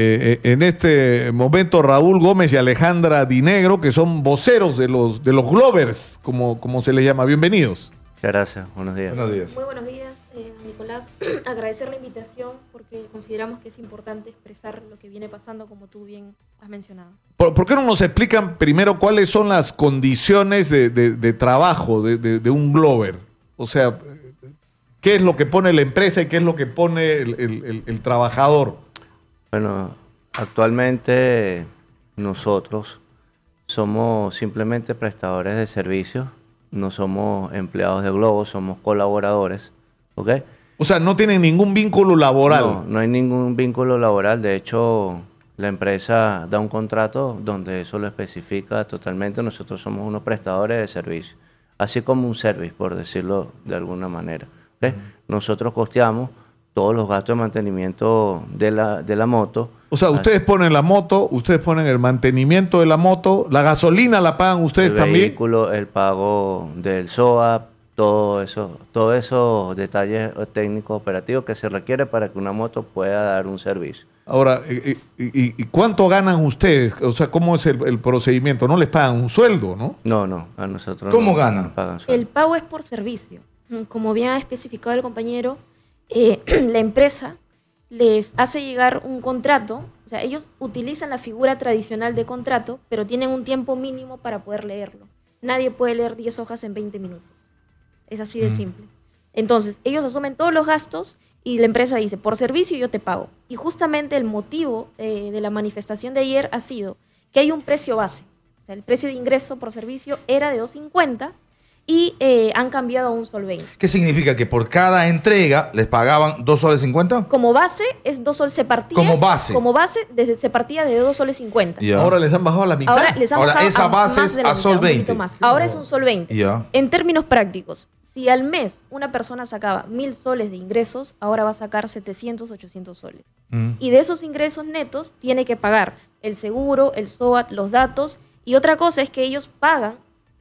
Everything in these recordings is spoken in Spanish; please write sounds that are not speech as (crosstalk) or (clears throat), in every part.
Eh, eh, en este momento Raúl Gómez y Alejandra Dinegro, que son voceros de los, de los Glovers, como, como se les llama. Bienvenidos. Muchas gracias, buenos días. Buenos días. Muy buenos días, eh, Nicolás. (clears throat) Agradecer la invitación porque consideramos que es importante expresar lo que viene pasando, como tú bien has mencionado. ¿Por, qué no nos explican primero cuáles son las condiciones de, de, de trabajo de, de un Glover? O sea, ¿Qué es lo que pone la empresa y qué es lo que pone el, trabajador? Bueno, actualmente nosotros somos simplemente prestadores de servicios, no somos empleados de Globo, somos colaboradores, ¿ok? O sea, no tienen ningún vínculo laboral. No, no hay ningún vínculo laboral. De hecho, la empresa da un contrato donde eso lo especifica totalmente. Nosotros somos unos prestadores de servicios, así como un service, por decirlo de alguna manera. Nosotros costeamos todos los gastos de mantenimiento de la, de la moto. O sea, ah. ustedes ponen la moto, ustedes ponen el mantenimiento de la moto, la gasolina la pagan ustedes también. El vehículo, el pago del SOAP, todo eso, todos esos detalles técnicos operativos que se requiere para que una moto pueda dar un servicio. Ahora, eh, eh, ¿y, cuánto ganan ustedes? O sea, ¿cómo es el, procedimiento? ¿No les pagan un sueldo, no? No, no, a nosotros ¿Cómo ganan? El pago es por servicio. Mm, como bien ha especificado el compañero, eh, (clears throat) la empresa les hace llegar un contrato, o sea, ellos utilizan la figura tradicional de contrato, pero tienen un tiempo mínimo para poder leerlo. Nadie puede leer 10 hojas en 20 minutos. Es así de mm. simple. Entonces, ellos asumen todos los gastos y la empresa dice, por servicio yo te pago. Y justamente el motivo eh, de la manifestación de ayer ha sido que hay un precio base. O sea, el precio de ingreso por servicio era de 2.50 y eh, han cambiado a un solvente. ¿Qué significa? Que por cada entrega les pagaban dos soles 50? Como base es dos soles, se partía. Como base. Como base desde, se partía de 2 soles 50. Ahora les han bajado a la mitad. Ahora les han esa base es a sol Ahora es un sol 20. En términos prácticos, si al mes una persona sacaba mil soles de ingresos, ahora va a sacar 700, 800 soles. Mm. Y de esos ingresos netos tiene que pagar el seguro, el SOAT, los datos. Y otra cosa es que ellos pagan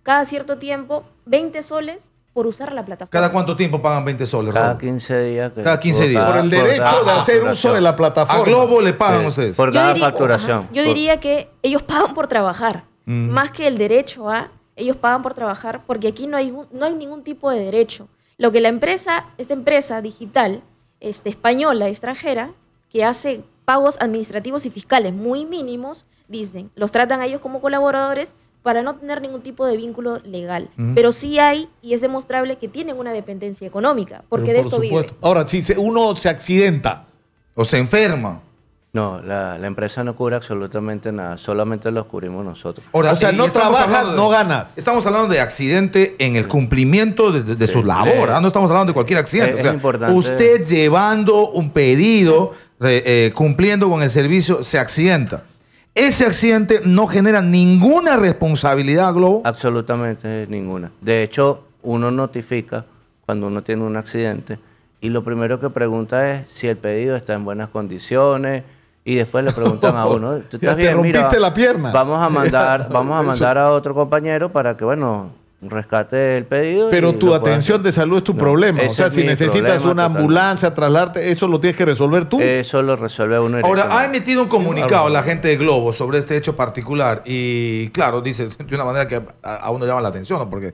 cada cierto tiempo 20 soles por usar la plataforma. ¿Cada cuánto tiempo pagan 20 soles? Cada 15 días. cada 15 días. Por el derecho de hacer uso de la plataforma. A Globo le pagan ustedes. Por cada facturación. yo diría que ellos pagan por trabajar, mm. más que el derecho a, ¿ah? ellos pagan por trabajar porque aquí no hay, no hay ningún tipo de derecho. Lo que la empresa, esta empresa digital, este, española, extranjera, que hace pagos administrativos y fiscales muy mínimos, dicen, los tratan a ellos como colaboradores para no tener ningún tipo de vínculo legal. Pero sí hay, y es demostrable, que tienen una dependencia económica, porque de esto vive. Ahora, si uno se accidenta o se enferma. No, la, empresa no cubre absolutamente nada, solamente lo cubrimos nosotros. o sea, no trabajas, no ganas. Estamos hablando de accidente en el cumplimiento de, su labor, ¿ah? no estamos hablando de cualquier accidente. Usted llevando un pedido, eh, cumpliendo con el servicio, se accidenta ese accidente no genera ninguna responsabilidad, Globo. Absolutamente ninguna. De hecho, uno notifica cuando uno tiene un accidente y lo primero que pregunta es si el pedido está en buenas condiciones y después le preguntan a uno, (laughs) Te rompiste la pierna. Vamos a mandar, (laughs) vamos a mandar a otro compañero para que bueno, rescate el pedido. Pero tu atención de salud es tu problema. O sea, si necesitas una ambulancia, trasladarte, eso lo tienes que resolver tú. Eso lo resuelve uno. Ahora, ha emitido un comunicado la gente de Globo sobre este hecho particular y, claro, dice (laughs) de una manera que a uno llama la atención, porque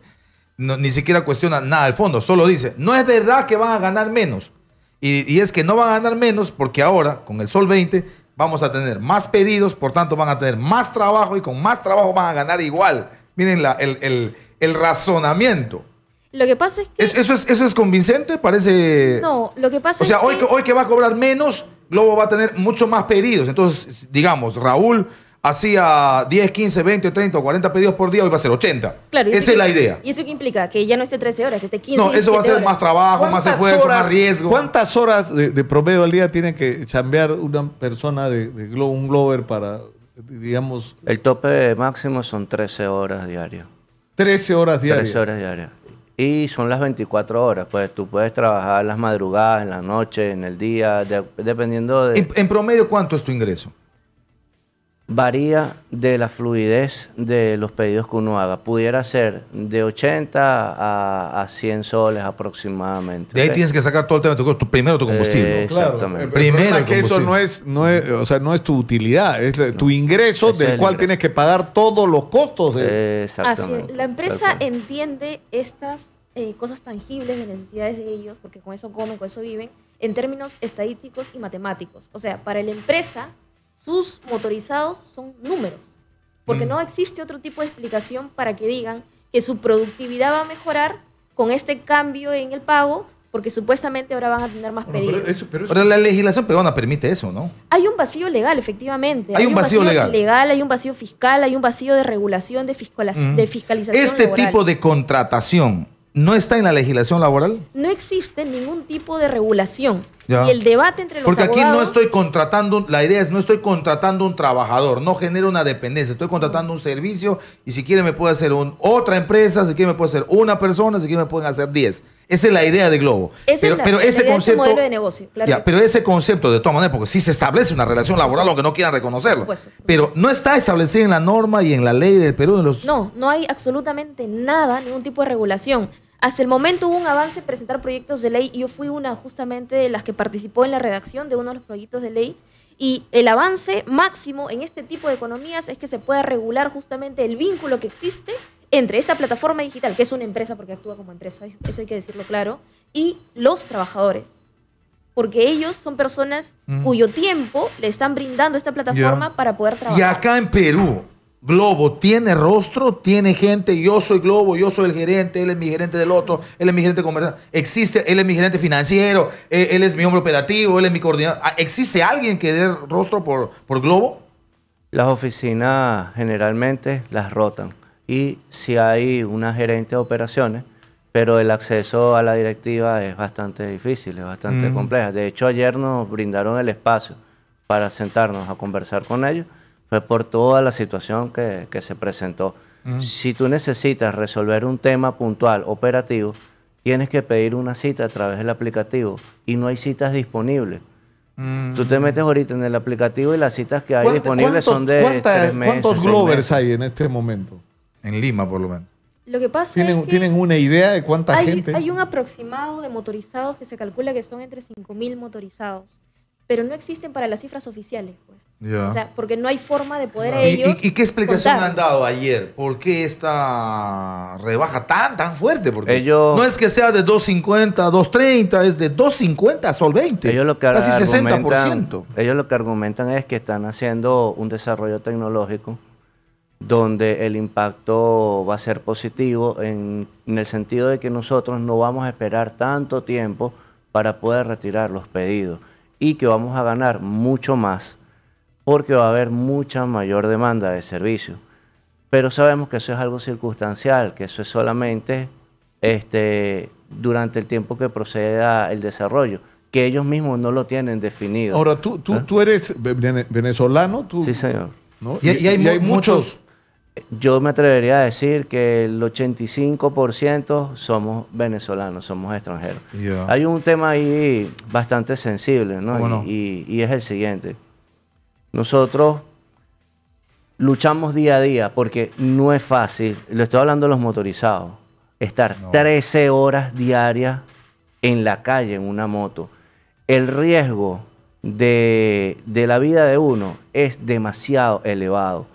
ni siquiera cuestiona nada del fondo, solo dice, no es verdad que van a ganar menos. Y, es que no van a ganar menos porque ahora, con el Sol 20, vamos a tener más pedidos, por tanto van a tener más trabajo y con más trabajo van a ganar igual. Miren el el razonamiento. Lo que pasa es que. eso, es, ¿Eso es convincente? Parece. No, lo que pasa o sea, hoy, que. hoy que va a cobrar menos, Globo va a tener mucho más pedidos. Entonces, digamos, Raúl hacía 10, 15, 20, 30 o 40 pedidos por día, hoy va a ser 80. Claro, Esa es la idea. ¿Y eso qué implica? Que ya no esté 13 horas, que esté 15 No, eso va a ser más trabajo, más esfuerzo, más riesgo. ¿Cuántas horas de, promedio al día tiene que chambear una persona de, de globo, un glover para, digamos... El tope máximo son 13 horas diarias. 13 horas diarias. 13 horas diarias. Y son las 24 horas, pues tú puedes trabajar las madrugadas, en la noche, en el día, dependiendo de... ¿En, promedio cuánto es tu ingreso? varía de la fluidez de los pedidos que uno haga. Pudiera ser de 80 a, 100 soles aproximadamente. De ahí tienes que sacar todo el tema de tu, costo. primero tu combustible. Eh, exactamente. primero que eso no es, o sea, no es tu utilidad, es tu ingreso del cual tienes que pagar todos los costos. De... exactamente. la empresa entiende estas eh, cosas tangibles de necesidades de ellos, porque con eso comen, con eso viven, en términos estadísticos y matemáticos. O sea, para la empresa sus motorizados son números, porque mm. no existe otro tipo de explicación para que digan que su productividad va a mejorar con este cambio en el pago, porque supuestamente ahora van a tener más pedidos. Pero, la legislación peruana permite eso, ¿no? Hay un vacío legal, efectivamente. Hay, un, vacío, legal. Hay un vacío fiscal, hay un vacío de regulación, de, fiscalización. De mm. fiscalización este tipo de contratación ¿No está en la legislación laboral? No existe ningún tipo de regulación. Y el debate entre los Porque aquí no estoy contratando, la idea es no estoy contratando un trabajador, no genero una dependencia, estoy contratando un servicio y si quiere me puede hacer un, otra empresa, si quiere me puede hacer una persona, si quiere me pueden hacer diez. Esa es la idea de Globo. pero, ese este concepto, de modelo de negocio. pero ese concepto, de todas maneras, porque si se establece una relación laboral, aunque no quieran reconocerlo. pero no está establecido en la norma y en la ley del Perú. De los... No, no hay absolutamente nada, ningún tipo de regulación. Hasta el momento hubo un avance en presentar proyectos de ley. Yo fui una justamente de las que participó en la redacción de uno de los proyectos de ley. Y el avance máximo en este tipo de economías es que se pueda regular justamente el vínculo que existe entre esta plataforma digital, que es una empresa porque actúa como empresa, eso hay que decirlo claro, y los trabajadores. Porque ellos son personas mm. cuyo tiempo le están brindando esta plataforma para poder trabajar. Y acá en Perú, Globo tiene rostro, tiene gente, yo soy Globo, yo soy el gerente, él es mi gerente del otro, él es mi gerente comercial, existe, él es mi gerente financiero, e, él, es mi hombre operativo, él es mi coordinador. Ah, ¿Existe alguien que dé rostro por, por Globo? Las oficinas generalmente las rotan y si hay una gerente de operaciones, pero el acceso a la directiva es bastante difícil, es bastante complejo. Mm. compleja. De hecho, ayer nos brindaron el espacio para sentarnos a conversar con ellos por toda la situación que, se presentó. Si tú necesitas resolver un tema puntual, operativo, tienes que pedir una cita a través del aplicativo y no hay citas disponibles. Mm. Tú te metes ahorita en el aplicativo y las citas que hay disponibles son de tres meses. ¿Cuántos Glovers hay en este momento? En Lima, por lo menos. Lo que pasa ¿Tienen, es que una idea de cuánta gente? Hay un aproximado de motorizados que se calcula que son entre 5.000 motorizados pero no existen para las cifras oficiales, pues. O sea, porque no hay forma de poder ellos. ¿Y, qué explicación han dado ayer? ¿Por qué esta rebaja tan, tan fuerte? Porque no es que sea de 2.50, 2.30, es de 2.50 a sol 20. Ellos lo que casi 60%. Ellos lo que argumentan es que están haciendo un desarrollo tecnológico donde el impacto va a ser positivo en el sentido de que nosotros no vamos a esperar tanto tiempo para poder retirar los pedidos y que vamos a ganar mucho más porque va a haber mucha mayor demanda de servicios. Pero sabemos que eso es algo circunstancial, que eso es solamente este, durante el tiempo que proceda el desarrollo, que ellos mismos no lo tienen definido. Ahora, tú, tú, ¿Ah? tú eres venezolano, tú. Sí, señor. Y, hay, muchos yo me atrevería a decir que el 85% somos venezolanos, somos extranjeros. Hay un tema ahí bastante sensible, ¿no? Y, es el siguiente. Nosotros luchamos día a día porque no es fácil, lo estoy hablando de los motorizados, estar 13 horas diarias en la calle en una moto. El riesgo de la vida de uno es demasiado elevado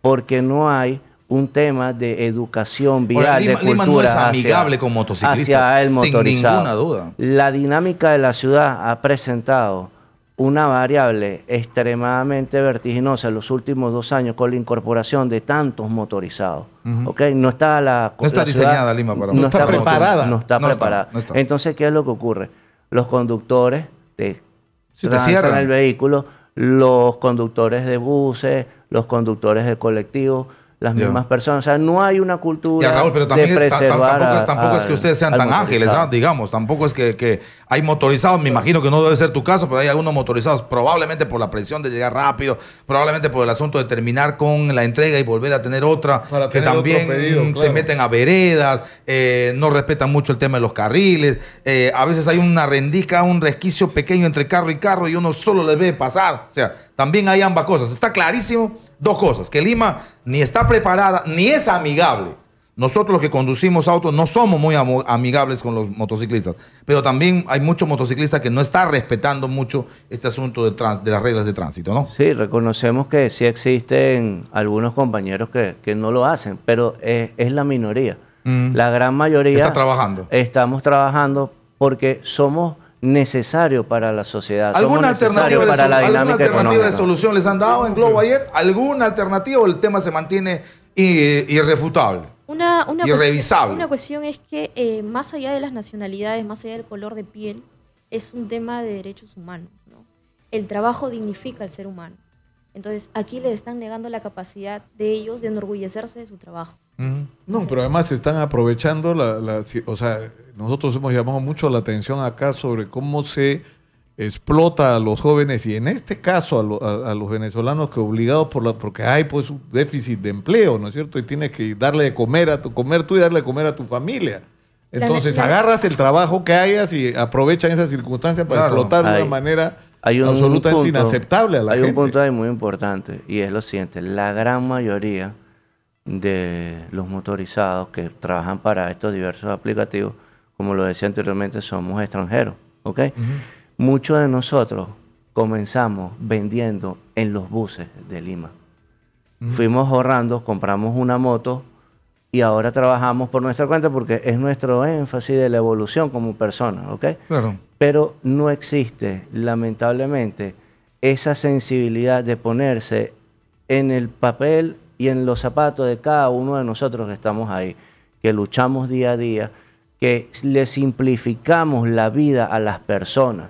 porque no hay un tema de educación vial, de cultura. amigable hacia, con motociclistas, hacia el motorizado. ninguna duda. La dinámica de la ciudad ha presentado una variable extremadamente vertiginosa en los últimos dos años con la incorporación de tantos motorizados. No está la No está diseñada Lima para no, no está, preparada. Entonces, ¿qué es lo que ocurre? Los conductores te, si el vehículo, los conductores de buses, los conductores de colectivo, las mismas personas. O sea, no hay una cultura ya, Raúl, pero de preservar. tampoco, es que ustedes sean tan ágiles, ¿ah? digamos. Tampoco es que, hay motorizados. Me imagino que no debe ser tu caso, pero hay algunos motorizados, probablemente por la presión de llegar rápido, probablemente por el asunto de terminar con la entrega y volver a tener otra, que también se meten a veredas, eh, no respetan mucho el tema de los carriles. Eh, a veces hay una rendica, un resquicio pequeño entre carro y carro y uno solo le ve pasar. O sea, también hay ambas cosas. Está clarísimo Dos cosas, que Lima ni está preparada, ni es amigable. Nosotros los que conducimos autos no somos muy amigables con los motociclistas, pero también hay muchos motociclistas que no están respetando mucho este asunto de, las reglas de tránsito, ¿no? Sí, reconocemos que sí existen algunos compañeros que, no lo hacen, pero es, la minoría. Mm. La gran mayoría... Está trabajando. Estamos trabajando porque somos necesario para la sociedad. ¿Alguna alternativa, para la dinámica de solución les han dado en Globo ayer? ¿Alguna alternativa o el tema se mantiene eh, irrefutable? Una, irrevisable. una cuestión es que eh, más allá de las nacionalidades, más allá del color de piel, es un tema de derechos humanos. ¿no? El trabajo dignifica al ser humano. Entonces, aquí le están negando la capacidad de ellos de enorgullecerse de su trabajo. No, pero además se están aprovechando, la, o sea, nosotros hemos llamado mucho la atención acá sobre cómo se explota a los jóvenes y en este caso a, los venezolanos que obligados por la, porque hay pues un déficit de empleo, ¿no es cierto? Y tienes que darle de comer a tu comer tú y darle de comer a tu familia. Entonces agarras el trabajo que hayas y aprovechan esa circunstancia para explotar de una manera hay un absolutamente punto, inaceptable Hay un punto ahí muy importante y es lo siguiente, la gran mayoría de los motorizados que trabajan para estos diversos aplicativos, como lo decía anteriormente, somos extranjeros, Muchos de nosotros comenzamos vendiendo en los buses de Lima. Fuimos ahorrando, compramos una moto, y ahora trabajamos por nuestra cuenta porque es nuestro énfasis de la evolución como persona, ¿ok? Pero no existe, lamentablemente, esa sensibilidad de ponerse en el papel y en los zapatos de cada uno de nosotros que estamos ahí, que luchamos día a día, que le simplificamos la vida a las personas.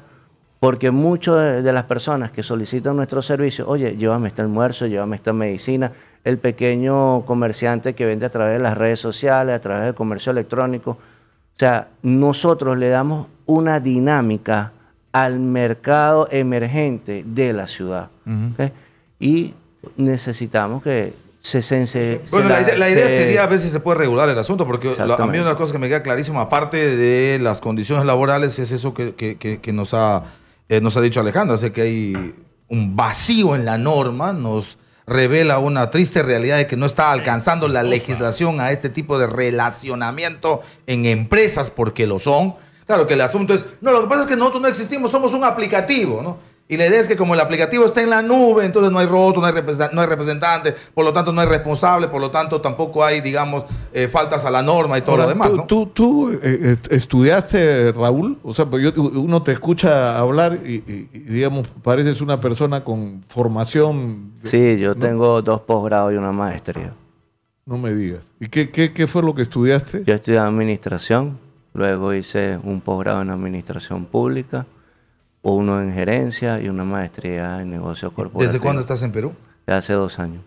Porque muchas de las personas que solicitan nuestro servicio, oye, llévame este almuerzo, llévame esta medicina, el pequeño comerciante que vende a través de las redes sociales, a través del comercio electrónico. O sea, nosotros le damos una dinámica al mercado emergente de la ciudad. Y necesitamos que se, se, Bueno, la, idea sería a ver si se puede regular el asunto, porque a mí una cosa que me queda clarísima, aparte de las condiciones laborales, es eso que, nos, ha, eh, nos ha dicho Alejandro, o que hay un vacío en la norma, nos revela una triste realidad de que no está alcanzando la legislación a este tipo de relacionamiento en empresas, porque lo son. Claro que el asunto es, no, lo que pasa es que nosotros no existimos, somos un aplicativo, ¿no? y la idea es que como el aplicativo está en la nube, entonces no hay rostro, no hay, no representante, por lo tanto no hay responsable, por lo tanto tampoco hay, digamos, eh, faltas a la norma y todo lo demás. Tú, tú, eh, eh, estudiaste, Raúl, o sea, pues, uno te escucha hablar y, digamos, pareces una persona con formación. sí, yo tengo dos posgrados y una maestría. No me digas. ¿Y qué, qué, qué fue lo que estudiaste? Yo estudié administración, luego hice un posgrado en administración pública uno en gerencia y una maestría en negocios corporativos. ¿Desde cuándo estás en Perú? hace dos años.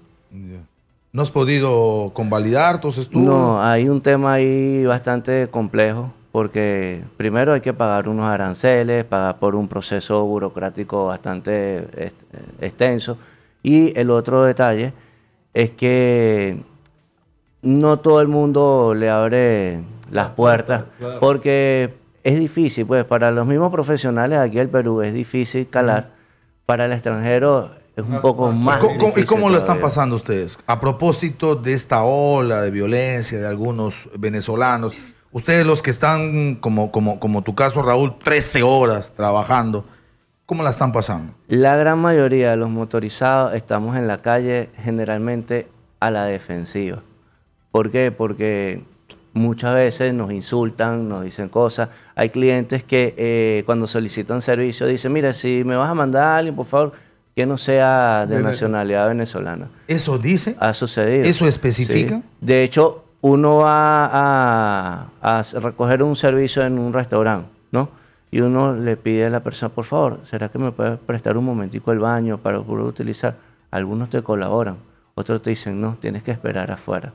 ¿No has podido convalidar tus estudios? No, hay un tema ahí bastante complejo porque primero hay que pagar unos aranceles, pagar por un proceso burocrático bastante extenso. Y el otro detalle es que no todo el mundo le abre las puertas, porque es difícil, pues para los mismos profesionales aquí en Perú es difícil calar, para el extranjero es un poco más. ¿Y ¿y cómo lo están pasando ustedes? A propósito de esta ola de violencia de algunos venezolanos, ustedes los que están, como, como, como tu caso Raúl, 13 horas trabajando, ¿cómo la están pasando? La gran mayoría de los motorizados estamos en la calle generalmente a la defensiva. ¿Por qué? Porque muchas veces nos insultan, nos dicen cosas. Hay clientes que eh, cuando solicitan servicio dicen, mira, si me vas a mandar a alguien, por favor, que no sea de nacionalidad venezolana. ¿Eso dice? Ha sucedido. ¿Eso especifica? De hecho, uno va a, a, recoger un servicio en un restaurante, ¿no? Y uno le pide a la persona, por favor, ¿será que me puedes prestar un momentico el baño para poder utilizar? Algunos te colaboran, otros te dicen, no, tienes que esperar afuera.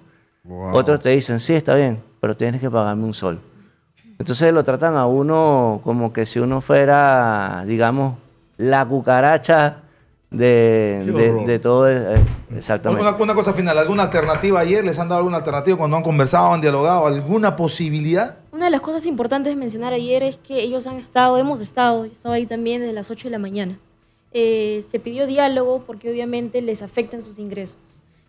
Otros te dicen, sí, está bien, pero tienes que pagarme un sol. Entonces lo tratan a uno como que si uno fuera, digamos, la cucaracha de, todo. Eh, exactamente. Una, cosa final, ¿alguna alternativa ayer? ¿Les han dado alguna alternativa cuando han conversado, han dialogado? ¿Alguna posibilidad? Una de las cosas importantes de mencionar ayer es que ellos han estado, hemos estado, yo estaba ahí también desde las 8 de la mañana. Eh, se pidió diálogo porque obviamente les afectan sus ingresos.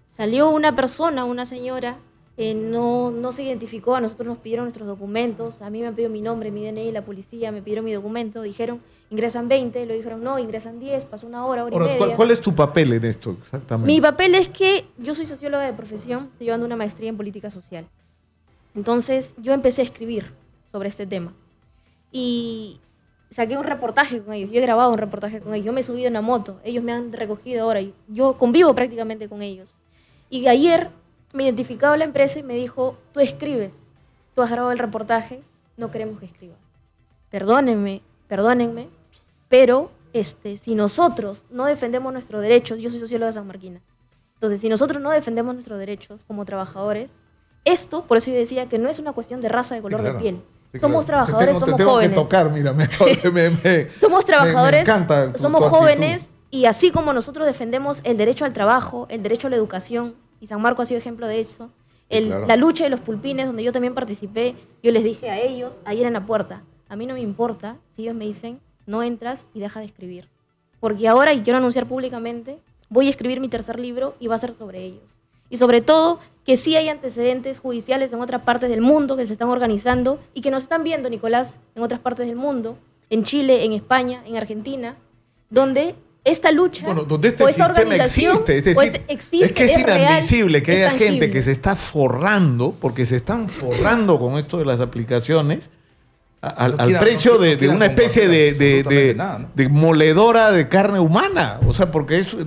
Salió una persona, una señora, eh, no, no se identificó, a nosotros nos pidieron nuestros documentos, a mí me han pedido mi nombre, mi DNI, la policía, me pidieron mi documento, dijeron ingresan 20, lo dijeron no, ingresan 10, pasó una hora, hora Ahora, y media. ¿cuál, es tu papel en esto exactamente? Mi papel es que yo soy socióloga de profesión, estoy llevando una maestría en política social. Entonces yo empecé a escribir sobre este tema y saqué un reportaje con ellos, yo he grabado un reportaje con ellos, yo me he subido en una moto, ellos me han recogido ahora, yo convivo prácticamente con ellos. Y ayer me identificaba la empresa y me dijo, tú escribes, tú has grabado el reportaje, no queremos que escribas. Perdónenme, perdónenme, pero este, si nosotros no defendemos nuestros derechos, yo soy socióloga San Marquina, entonces si nosotros no defendemos nuestros derechos como trabajadores, esto, por eso yo decía que no es una cuestión de raza, de color de piel. somos trabajadores, somos jóvenes. Que tocar, mira, me, (laughs) me, somos trabajadores, somos jóvenes y así como nosotros defendemos el derecho al trabajo, el derecho a la educación, y San Marco ha sido ejemplo de eso. La lucha de los pulpines, donde yo también participé, yo les dije a ellos, ayer en la puerta, a mí no me importa si ellos me dicen, no entras y deja de escribir. Porque ahora, y quiero anunciar públicamente, voy a escribir mi tercer libro y va a ser sobre ellos. Y sobre todo, que sí hay antecedentes judiciales en otras partes del mundo que se están organizando y que nos están viendo, Nicolás, en otras partes del mundo, en Chile, en España, en Argentina, donde esta lucha bueno, este esta sistema organización existe, es, este existe, es que es, inadmisible que haya gente que se está forrando porque se están forrando con esto de las aplicaciones al, precio de, una especie de, de, de, moledora de carne humana. O sea, porque esto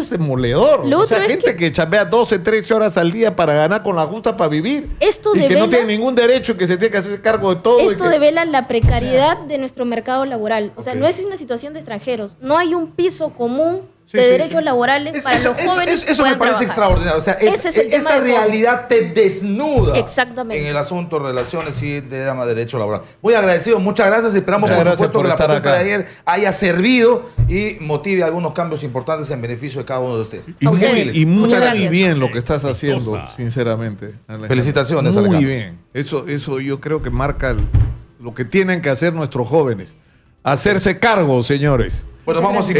es demoledor. moledor o sea, gente que... chamea chambea 12, 13 horas al día para ganar con la justa para vivir. Esto y que no tiene ningún derecho y que se tiene que hacer cargo de todo. Esto devela la precariedad de nuestro mercado laboral. O sea, no es una situación de extranjeros. No hay un piso común de derechos laborales para eso, los jóvenes. Eso, me parece extraordinario. O sea, esta realidad te desnuda en el asunto relaciones y de dama derecho laboral. Muy agradecido, muchas gracias. Esperamos, por supuesto, que la propuesta de ayer haya servido y motive algunos cambios importantes en beneficio de cada uno de ustedes. Y, muy, y bien lo que estás haciendo, sinceramente. Alejandro. Felicitaciones, Muy bien. Eso, eso yo creo que marca lo que tienen que hacer nuestros jóvenes. Hacerse cargo, señores. Bueno, vamos a